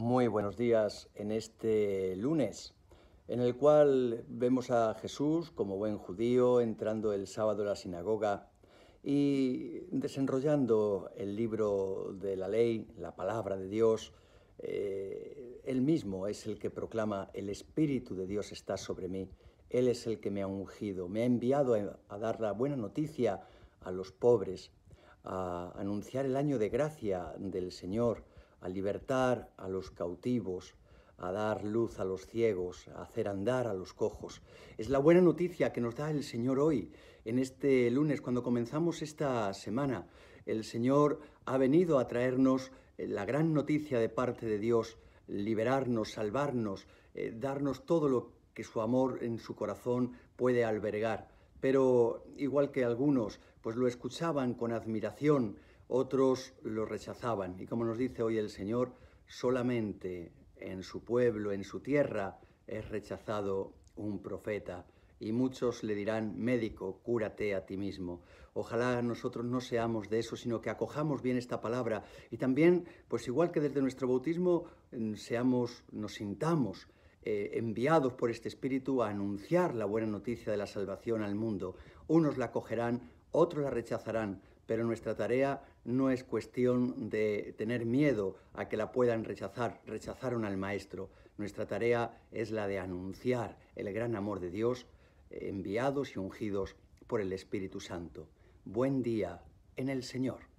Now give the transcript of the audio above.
Muy buenos días en este lunes, en el cual vemos a Jesús como buen judío entrando el sábado a la sinagoga y desenrollando el libro de la ley, la palabra de Dios. Eh, él mismo es el que proclama, el Espíritu de Dios está sobre mí, Él es el que me ha ungido, me ha enviado a, a dar la buena noticia a los pobres, a anunciar el año de gracia del Señor a libertar a los cautivos, a dar luz a los ciegos, a hacer andar a los cojos. Es la buena noticia que nos da el Señor hoy, en este lunes, cuando comenzamos esta semana. El Señor ha venido a traernos eh, la gran noticia de parte de Dios, liberarnos, salvarnos, eh, darnos todo lo que su amor en su corazón puede albergar. Pero igual que algunos, pues lo escuchaban con admiración, otros lo rechazaban. Y como nos dice hoy el Señor, solamente en su pueblo, en su tierra, es rechazado un profeta. Y muchos le dirán, médico, cúrate a ti mismo. Ojalá nosotros no seamos de eso, sino que acojamos bien esta palabra. Y también, pues igual que desde nuestro bautismo, mm, seamos, nos sintamos eh, enviados por este Espíritu a anunciar la buena noticia de la salvación al mundo. Unos la acogerán, otros la rechazarán, pero nuestra tarea no es cuestión de tener miedo a que la puedan rechazar, rechazaron al Maestro. Nuestra tarea es la de anunciar el gran amor de Dios, eh, enviados y ungidos por el Espíritu Santo. Buen día en el Señor.